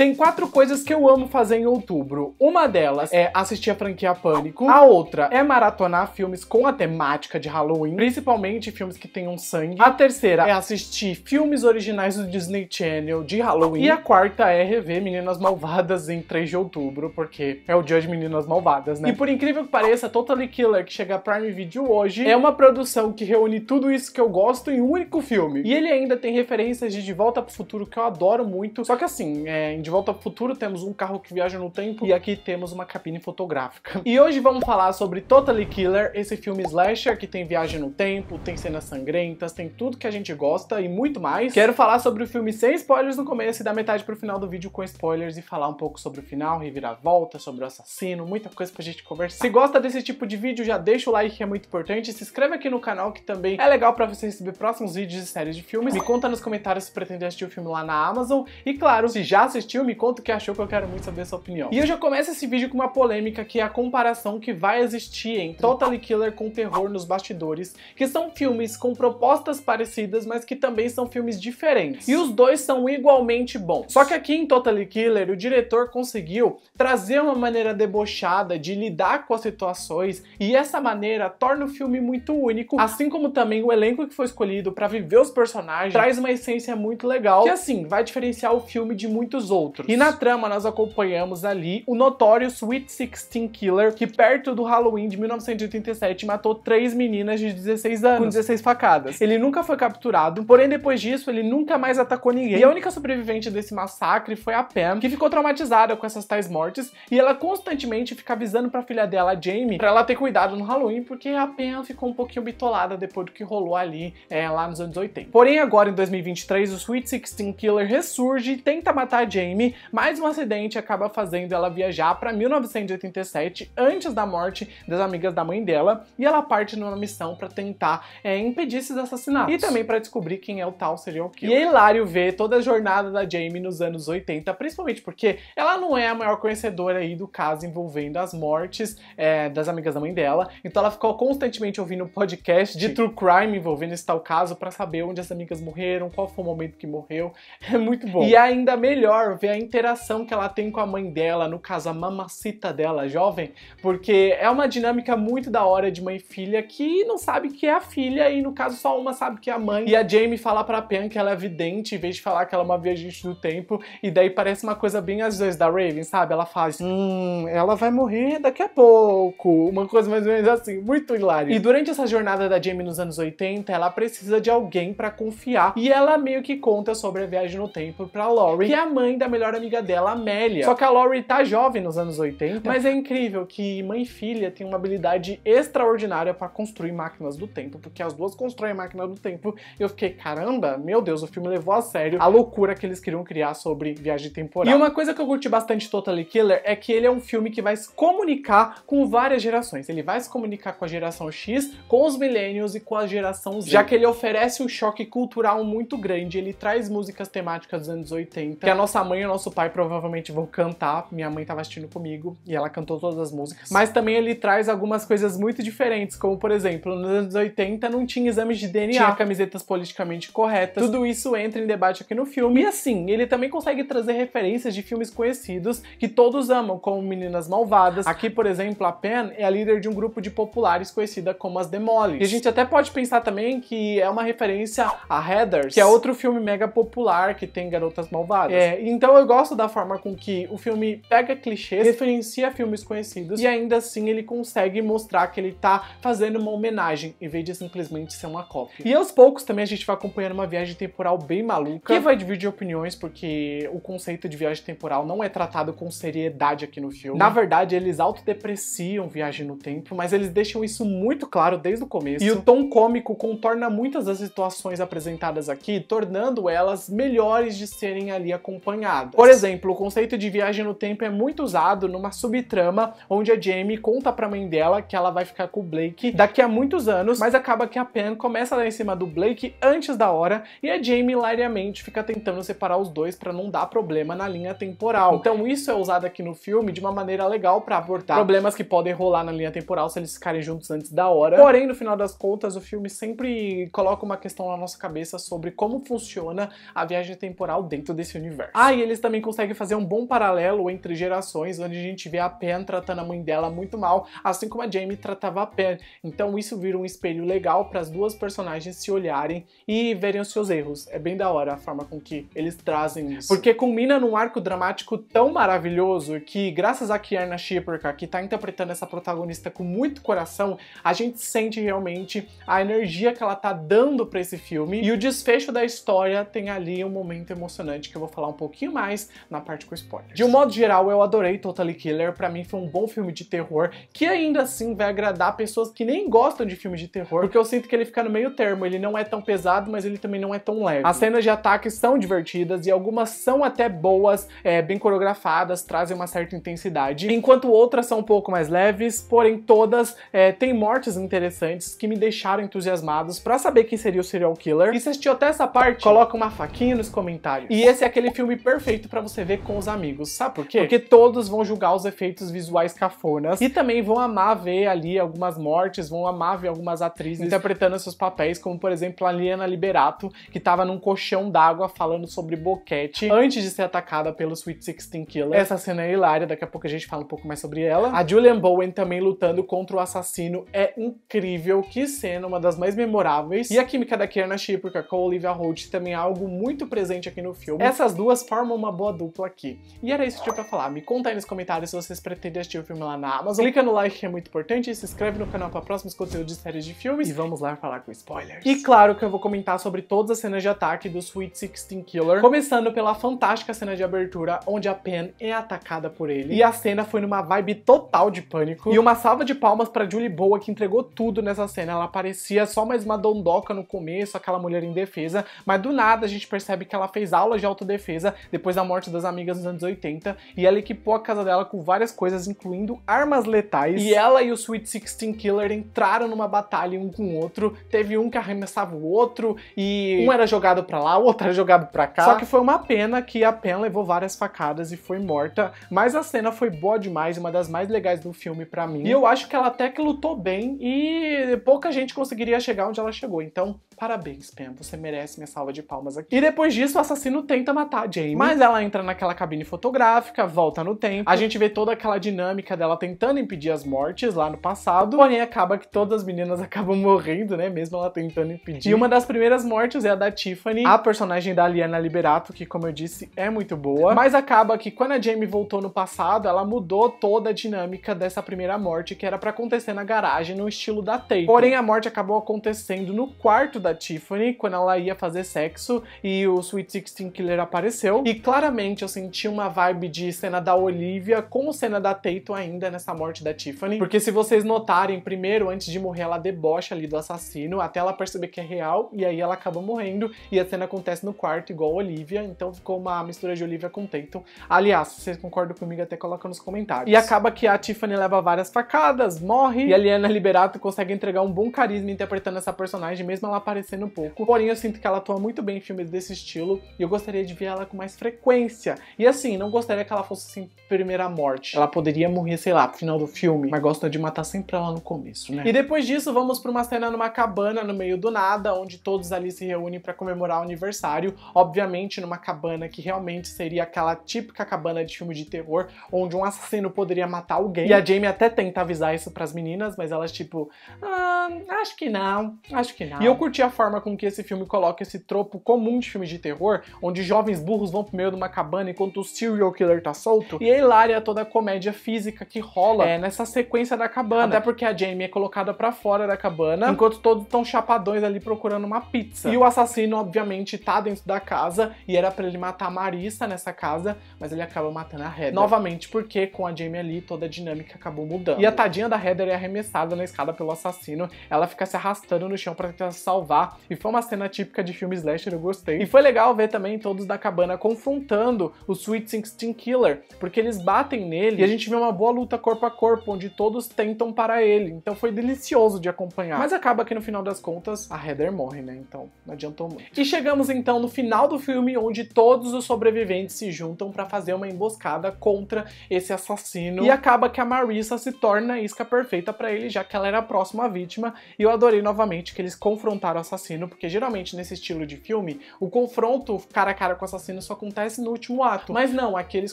Tem quatro coisas que eu amo fazer em outubro. Uma delas é assistir a franquia Pânico. A outra é maratonar filmes com a temática de Halloween, principalmente filmes que tenham sangue. A terceira é assistir filmes originais do Disney Channel de Halloween. E a quarta é rever Meninas Malvadas em 3 de outubro, porque é o dia de Meninas Malvadas, né? E por incrível que pareça, Totally Killer, que chega a Prime Video hoje, é uma produção que reúne tudo isso que eu gosto em um único filme. E ele ainda tem referências de De Volta pro Futuro, que eu adoro muito. Só que assim, é, em de Volta ao Futuro temos um carro que viaja no tempo e aqui temos uma cabine fotográfica. E hoje vamos falar sobre Totally Killer, esse filme slasher que tem viagem no tempo, tem cenas sangrentas, tem tudo que a gente gosta e muito mais. Quero falar sobre o filme sem spoilers no começo e da metade pro final do vídeo com spoilers e falar um pouco sobre o final, reviravolta, sobre o assassino, muita coisa pra gente conversar. Se gosta desse tipo de vídeo, já deixa o like que é muito importante, se inscreve aqui no canal que também é legal pra você receber próximos vídeos e séries de filmes. Me conta nos comentários se pretende assistir o filme lá na Amazon e claro, se já assistiu filme, conta o que achou que eu quero muito saber a sua opinião. E eu já começo esse vídeo com uma polêmica que é a comparação que vai existir entre Totally Killer com Terror nos Bastidores, que são filmes com propostas parecidas, mas que também são filmes diferentes. E os dois são igualmente bons. Só que aqui em Totally Killer, o diretor conseguiu trazer uma maneira debochada de lidar com as situações e essa maneira torna o filme muito único, assim como também o elenco que foi escolhido para viver os personagens traz uma essência muito legal, que assim, vai diferenciar o filme de muitos outros outros. E na trama nós acompanhamos ali o notório Sweet Sixteen Killer, que perto do Halloween de 1987 matou três meninas de 16 anos, com 16 facadas. Ele nunca foi capturado, porém depois disso ele nunca mais atacou ninguém. E a única sobrevivente desse massacre foi a Pam, que ficou traumatizada com essas tais mortes, e ela constantemente fica avisando pra filha dela, Jamie, pra ela ter cuidado no Halloween, porque a Pam ficou um pouquinho bitolada depois do que rolou ali, é, lá nos anos 80. Porém agora, em 2023, o Sweet Sixteen Killer ressurge e tenta matar a Jamie, Jamie, mas um acidente acaba fazendo ela viajar para 1987, antes da morte das amigas da mãe dela, e ela parte numa missão para tentar é, impedir esses assassinatos. E também para descobrir quem é o tal serial killer. E é hilário ver toda a jornada da Jamie nos anos 80, principalmente porque ela não é a maior conhecedora aí do caso envolvendo as mortes é, das amigas da mãe dela, então ela ficou constantemente ouvindo podcast de true crime envolvendo esse tal caso para saber onde as amigas morreram, qual foi o momento que morreu. É muito bom. E é ainda melhor ver a interação que ela tem com a mãe dela, no caso a mamacita dela, jovem, porque é uma dinâmica muito da hora de mãe e filha que não sabe que é a filha e no caso só uma sabe que é a mãe. E a Jamie fala pra Pen que ela é vidente em vez de falar que ela é uma viajante do tempo e daí parece uma coisa bem às vezes da Raven, sabe? Ela faz, assim, hum, ela vai morrer daqui a pouco, uma coisa mais ou menos assim, muito hilária. E durante essa jornada da Jamie nos anos 80, ela precisa de alguém para confiar e ela meio que conta sobre a viagem no tempo pra Laurie, que é a mãe da melhor amiga dela, Amélia. Só que a Laurie tá jovem nos anos 80, mas é incrível que mãe e filha têm uma habilidade extraordinária para construir máquinas do tempo, porque as duas constroem máquina do tempo. E eu fiquei, caramba, meu Deus, o filme levou a sério a loucura que eles queriam criar sobre viagem temporal. E uma coisa que eu curti bastante Totally Killer é que ele é um filme que vai se comunicar com várias gerações. Ele vai se comunicar com a geração X, com os millennials e com a geração Z, já que ele oferece um choque cultural muito grande. Ele traz músicas temáticas dos anos 80 que a nossa mãe mãe e o nosso pai provavelmente vão cantar. Minha mãe estava assistindo comigo e ela cantou todas as músicas. Mas também ele traz algumas coisas muito diferentes, como por exemplo, nos anos 80 não tinha exames de DNA, tinha camisetas politicamente corretas. Tudo isso entra em debate aqui no filme. E assim, ele também consegue trazer referências de filmes conhecidos que todos amam, como Meninas Malvadas. Aqui, por exemplo, a Pen é a líder de um grupo de populares conhecida como as Demolis. E a gente até pode pensar também que é uma referência a Heathers, que é outro filme mega popular que tem garotas malvadas. É, então então eu gosto da forma com que o filme pega clichês, referencia filmes conhecidos e ainda assim ele consegue mostrar que ele tá fazendo uma homenagem em vez de simplesmente ser uma cópia. E aos poucos também a gente vai acompanhando uma viagem temporal bem maluca, que vai dividir opiniões porque o conceito de viagem temporal não é tratado com seriedade aqui no filme. Na verdade, eles autodepreciam viagem no tempo, mas eles deixam isso muito claro desde o começo. E o tom cômico contorna muitas das situações apresentadas aqui, tornando elas melhores de serem ali acompanhadas. Por exemplo, o conceito de viagem no tempo é muito usado numa subtrama onde a Jamie conta pra mãe dela que ela vai ficar com o Blake daqui a muitos anos, mas acaba que a Pen começa a dar em cima do Blake antes da hora e a Jamie hilariamente fica tentando separar os dois para não dar problema na linha temporal. Então isso é usado aqui no filme de uma maneira legal para abordar problemas que podem rolar na linha temporal se eles ficarem juntos antes da hora. Porém, no final das contas, o filme sempre coloca uma questão na nossa cabeça sobre como funciona a viagem temporal dentro desse universo. Ah, e ele eles também conseguem fazer um bom paralelo entre gerações, onde a gente vê a Pen tratando a mãe dela muito mal, assim como a Jamie tratava a Pen. Então isso vira um espelho legal para as duas personagens se olharem e verem os seus erros. É bem da hora a forma com que eles trazem isso. Porque combina num arco dramático tão maravilhoso que, graças a Kierna Shipperka, que está interpretando essa protagonista com muito coração, a gente sente realmente a energia que ela tá dando para esse filme. E o desfecho da história tem ali um momento emocionante que eu vou falar um pouquinho pouquinho mais na parte com spoilers. De um modo geral, eu adorei Totally Killer, para mim foi um bom filme de terror, que ainda assim vai agradar pessoas que nem gostam de filme de terror, porque eu sinto que ele fica no meio termo, ele não é tão pesado, mas ele também não é tão leve. As cenas de ataque são divertidas e algumas são até boas, é, bem coreografadas, trazem uma certa intensidade, enquanto outras são um pouco mais leves, porém todas é, têm mortes interessantes que me deixaram entusiasmados para saber quem seria o serial killer. E se assistiu até essa parte, coloca uma faquinha nos comentários. E esse é aquele filme perfeito perfeito para você ver com os amigos. Sabe por quê? Porque todos vão julgar os efeitos visuais cafonas e também vão amar ver ali algumas mortes, vão amar ver algumas atrizes interpretando seus papéis, como por exemplo a Liana Liberato, que tava num colchão d'água falando sobre boquete antes de ser atacada pelo Sweet Sixteen Killer. Essa cena é hilária, daqui a pouco a gente fala um pouco mais sobre ela. A Julian Bowen também lutando contra o assassino é incrível, que cena, uma das mais memoráveis. E a química da Kierna Shipper com a Olivia Holt também é algo muito presente aqui no filme. Essas duas formam forma uma boa dupla aqui. E era isso que eu tinha pra falar. Me conta aí nos comentários se vocês pretendem assistir o filme lá na Amazon. Clica no like que é muito importante, e se inscreve no canal para próximos conteúdos de séries de filmes e vamos lá falar com spoilers. E claro que eu vou comentar sobre todas as cenas de ataque do Sweet 16 Killer, começando pela fantástica cena de abertura onde a Pen é atacada por ele. E a cena foi numa vibe total de pânico. E uma salva de palmas para Julie Boa que entregou tudo nessa cena. Ela parecia só mais uma dondoca no começo, aquela mulher indefesa, mas do nada a gente percebe que ela fez aulas de autodefesa depois da morte das amigas nos anos 80, e ela equipou a casa dela com várias coisas, incluindo armas letais. E ela e o Sweet Sixteen Killer entraram numa batalha um com o outro, teve um que arremessava o outro, e um era jogado para lá, o outro era jogado para cá. Só que foi uma pena que a Pen levou várias facadas e foi morta, mas a cena foi boa demais, uma das mais legais do filme para mim. E eu acho que ela até que lutou bem e pouca gente conseguiria chegar onde ela chegou. Então, parabéns, Pen, você merece minha salva de palmas aqui. E depois disso, o assassino tenta matar a Jamie. Mas mas ela entra naquela cabine fotográfica, volta no tempo. A gente vê toda aquela dinâmica dela tentando impedir as mortes lá no passado. Porém, acaba que todas as meninas acabam morrendo, né? Mesmo ela tentando impedir. E uma das primeiras mortes é a da Tiffany, a personagem da Liana Liberato, que, como eu disse, é muito boa. Mas acaba que quando a Jamie voltou no passado, ela mudou toda a dinâmica dessa primeira morte, que era para acontecer na garagem, no estilo da Tate. Porém, a morte acabou acontecendo no quarto da Tiffany, quando ela ia fazer sexo e o Sweet Sixteen Killer apareceu. E claramente eu senti uma vibe de cena da Olivia com cena da Tatum ainda nessa morte da Tiffany. Porque se vocês notarem, primeiro, antes de morrer, ela debocha ali do assassino, até ela perceber que é real, e aí ela acaba morrendo, e a cena acontece no quarto, igual a Olivia, então ficou uma mistura de Olivia com Tatum. Aliás, se vocês concordam comigo, até coloca nos comentários. E acaba que a Tiffany leva várias facadas, morre, e a Liana Liberato consegue entregar um bom carisma interpretando essa personagem, mesmo ela aparecendo um pouco. Porém, eu sinto que ela atua muito bem em filmes desse estilo, e eu gostaria de ver ela com mais frequência frequência. E assim, não gostaria que ela fosse assim, primeira morte. Ela poderia morrer, sei lá, pro final do filme, mas gosta de matar sempre ela no começo, né? E depois disso, vamos pra uma cena numa cabana no meio do nada, onde todos ali se reúnem para comemorar o aniversário. Obviamente, numa cabana que realmente seria aquela típica cabana de filme de terror, onde um assassino poderia matar alguém. E a Jamie até tenta avisar isso pras meninas, mas elas, tipo, ah, acho que não, acho que não. E eu curti a forma com que esse filme coloca esse tropo comum de filmes de terror, onde jovens burros vão pro meio de uma cabana enquanto o serial killer tá solto. E a hilária toda a comédia física que rola é, nessa sequência da cabana. Até porque a Jamie é colocada para fora da cabana, enquanto todos estão chapadões ali procurando uma pizza. E o assassino, obviamente, tá dentro da casa e era para ele matar a Marissa nessa casa, mas ele acaba matando a Heather. Novamente, porque com a Jamie ali, toda a dinâmica acabou mudando. E a tadinha da Heather é arremessada na escada pelo assassino, ela fica se arrastando no chão para tentar salvar, e foi uma cena típica de filme slasher, eu gostei. E foi legal ver também todos da cabana confundindo descontando o Sweet 16 Killer, porque eles batem nele e a gente vê uma boa luta corpo a corpo, onde todos tentam parar ele. Então foi delicioso de acompanhar. Mas acaba que no final das contas, a Heather morre, né? Então não adiantou muito. E chegamos então no final do filme, onde todos os sobreviventes se juntam para fazer uma emboscada contra esse assassino. E acaba que a Marissa se torna a isca perfeita para ele, já que ela era a próxima vítima. E eu adorei novamente que eles confrontaram o assassino, porque geralmente nesse estilo de filme, o confronto cara a cara com o assassino só com acontece no último ato. Mas não, aqui eles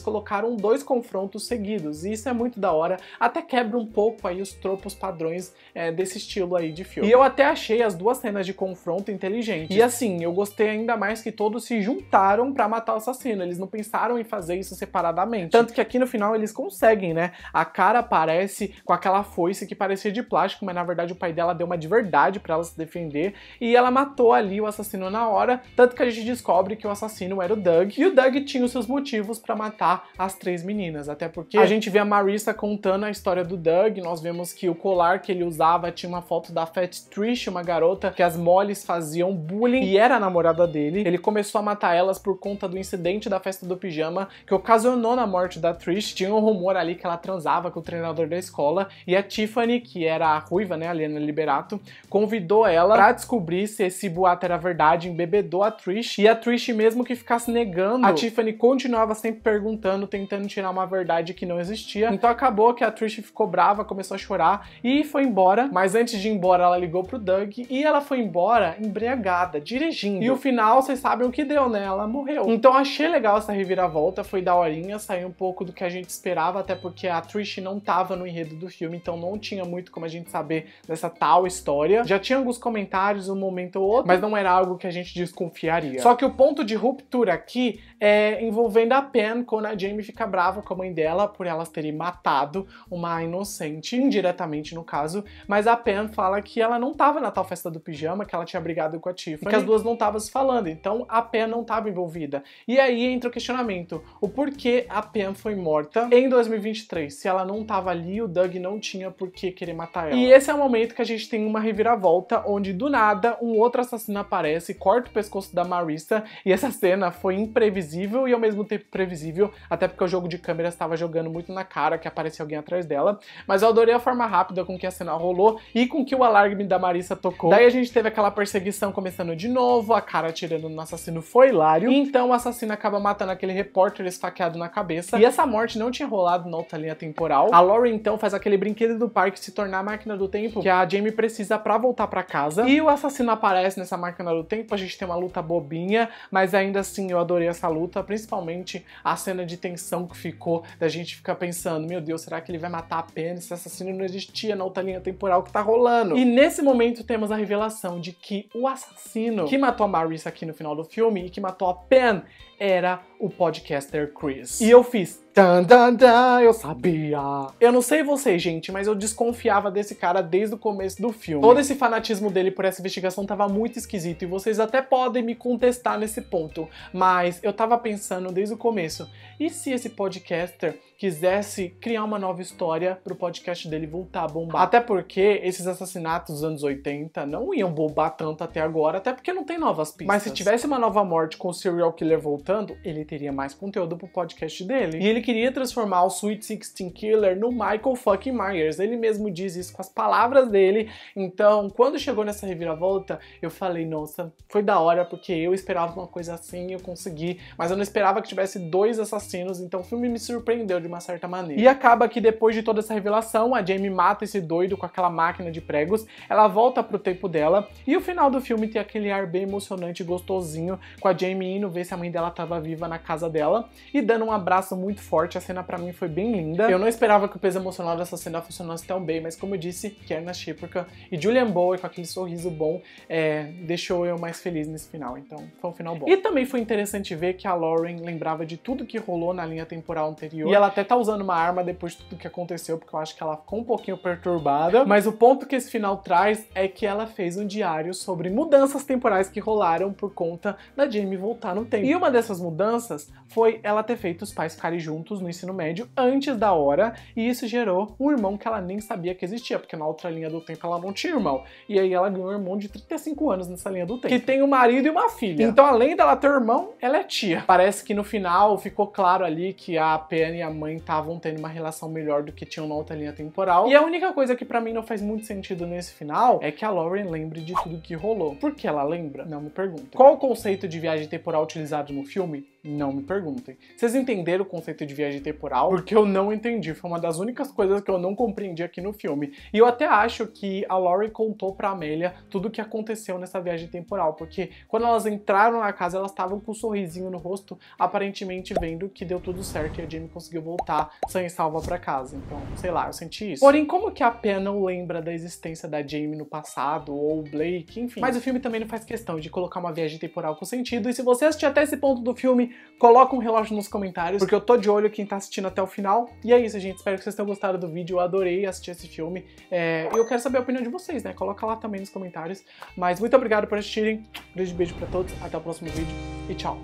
colocaram dois confrontos seguidos, e isso é muito da hora, até quebra um pouco aí os tropos padrões é, desse estilo aí de filme. E eu até achei as duas cenas de confronto inteligentes. E assim, eu gostei ainda mais que todos se juntaram para matar o assassino, eles não pensaram em fazer isso separadamente. Tanto que aqui no final eles conseguem, né? A cara aparece com aquela foice que parecia de plástico, mas na verdade o pai dela deu uma de verdade para ela se defender, e ela matou ali o assassino na hora, tanto que a gente descobre que o assassino era o Doug. E o Doug tinha os seus motivos para matar as três meninas, até porque a é. gente vê a Marissa contando a história do Doug, nós vemos que o colar que ele usava tinha uma foto da Fat Trish, uma garota que as moles faziam bullying e era a namorada dele. Ele começou a matar elas por conta do incidente da festa do pijama que ocasionou na morte da Trish. Tinha um rumor ali que ela transava com o treinador da escola e a Tiffany, que era a ruiva, né, a Lena Liberato, convidou ela para descobrir se esse boato era verdade, embebedou a Trish e a Trish mesmo que ficasse negando a Tiffany continuava sempre perguntando, tentando tirar uma verdade que não existia. Então acabou que a Trish ficou brava, começou a chorar e foi embora. Mas antes de ir embora, ela ligou pro Doug e ela foi embora embriagada, dirigindo. E o final, vocês sabem o que deu, né? Ela morreu. Então achei legal essa reviravolta, foi da horinha, saiu um pouco do que a gente esperava, até porque a Trish não tava no enredo do filme, então não tinha muito como a gente saber dessa tal história. Já tinha alguns comentários, um momento ou outro, mas não era algo que a gente desconfiaria. Só que o ponto de ruptura aqui é, envolvendo a Pen quando a Jamie fica brava com a mãe dela por elas terem matado uma inocente, indiretamente no caso, mas a Pen fala que ela não estava na tal festa do pijama, que ela tinha brigado com a Tiffany, que as duas não estavam se falando, então a Pen não estava envolvida. E aí entra o questionamento, o porquê a Pen foi morta em 2023, se ela não estava ali, o Doug não tinha por que querer matar ela. E esse é o momento que a gente tem uma reviravolta, onde do nada um outro assassino aparece, corta o pescoço da Marissa, e essa cena foi imprevisível e ao mesmo tempo previsível, até porque o jogo de câmeras estava jogando muito na cara que aparecia alguém atrás dela. Mas eu adorei a forma rápida com que a cena rolou e com que o alarme da Marissa tocou. Daí a gente teve aquela perseguição começando de novo, a cara atirando no assassino foi hilário. então o assassino acaba matando aquele repórter esfaqueado na cabeça. E essa morte não tinha rolado na outra linha temporal. A Laurie então faz aquele brinquedo do parque se tornar a máquina do tempo que a Jamie precisa para voltar para casa. E o assassino aparece nessa máquina do tempo, a gente tem uma luta bobinha, mas ainda assim eu adorei essa luta luta, principalmente a cena de tensão que ficou, da gente ficar pensando, meu Deus, será que ele vai matar a Penny? Esse assassino não existia na outra linha temporal que tá rolando. E nesse momento temos a revelação de que o assassino que matou a Marissa aqui no final do filme e que matou a Pen era o podcaster Chris. E eu fiz dan dan dan, eu sabia. Eu não sei vocês, gente, mas eu desconfiava desse cara desde o começo do filme. Todo esse fanatismo dele por essa investigação tava muito esquisito e vocês até podem me contestar nesse ponto, mas eu tava pensando desde o começo, e se esse podcaster quisesse criar uma nova história para o podcast dele voltar a bombar. Até porque esses assassinatos dos anos 80 não iam bombar tanto até agora, até porque não tem novas pistas. Mas se tivesse uma nova morte com o serial killer voltando, ele teria mais conteúdo pro podcast dele. E ele queria transformar o Sweet 16 Killer no Michael fucking Myers. Ele mesmo diz isso com as palavras dele. Então, quando chegou nessa reviravolta, eu falei, nossa, foi da hora, porque eu esperava uma coisa assim, eu consegui. Mas eu não esperava que tivesse dois assassinos, então o filme me surpreendeu de de uma certa maneira. E acaba que depois de toda essa revelação, a Jamie mata esse doido com aquela máquina de pregos, ela volta pro tempo dela, e o final do filme tem aquele ar bem emocionante e gostosinho, com a Jamie indo ver se a mãe dela tava viva na casa dela, e dando um abraço muito forte, a cena para mim foi bem linda. Eu não esperava que o peso emocional dessa cena funcionasse tão bem, mas como eu disse, Kierna é Shipka e Julian Bowie com aquele sorriso bom, é, deixou eu mais feliz nesse final, então foi um final bom. E também foi interessante ver que a Lauren lembrava de tudo que rolou na linha temporal anterior, e ela até tá usando uma arma depois de tudo que aconteceu, porque eu acho que ela ficou um pouquinho perturbada. Mas o ponto que esse final traz é que ela fez um diário sobre mudanças temporais que rolaram por conta da Jamie voltar no tempo. E uma dessas mudanças foi ela ter feito os pais ficarem juntos no ensino médio antes da hora, e isso gerou um irmão que ela nem sabia que existia, porque na outra linha do tempo ela não tinha irmão. E aí ela ganhou um irmão de 35 anos nessa linha do tempo, que tem um marido e uma filha. Então, além dela ter irmão, ela é tia. Parece que no final ficou claro ali que a Penny e a mãe mãe estavam tendo uma relação melhor do que tinham na outra linha temporal. E a única coisa que para mim não faz muito sentido nesse final é que a Lauren lembre de tudo que rolou. Por que ela lembra? Não me pergunta. Qual o conceito de viagem temporal utilizado no filme? Não me perguntem. Vocês entenderam o conceito de viagem temporal? Porque eu não entendi. Foi uma das únicas coisas que eu não compreendi aqui no filme. E eu até acho que a Laurie contou pra Amélia tudo o que aconteceu nessa viagem temporal. Porque quando elas entraram na casa, elas estavam com um sorrisinho no rosto, aparentemente vendo que deu tudo certo e a Jamie conseguiu voltar sã e salva pra casa. Então, sei lá, eu senti isso. Porém, como que a Pen não lembra da existência da Jamie no passado, ou o Blake, enfim. Mas o filme também não faz questão de colocar uma viagem temporal com sentido. E se você assistir até esse ponto do filme, coloca um relógio nos comentários, porque eu tô de olho quem tá assistindo até o final. E é isso, gente. Espero que vocês tenham gostado do vídeo. Eu adorei assistir esse filme. É, eu quero saber a opinião de vocês, né? Coloca lá também nos comentários. Mas muito obrigado por assistirem. Um grande beijo pra todos. Até o próximo vídeo e tchau.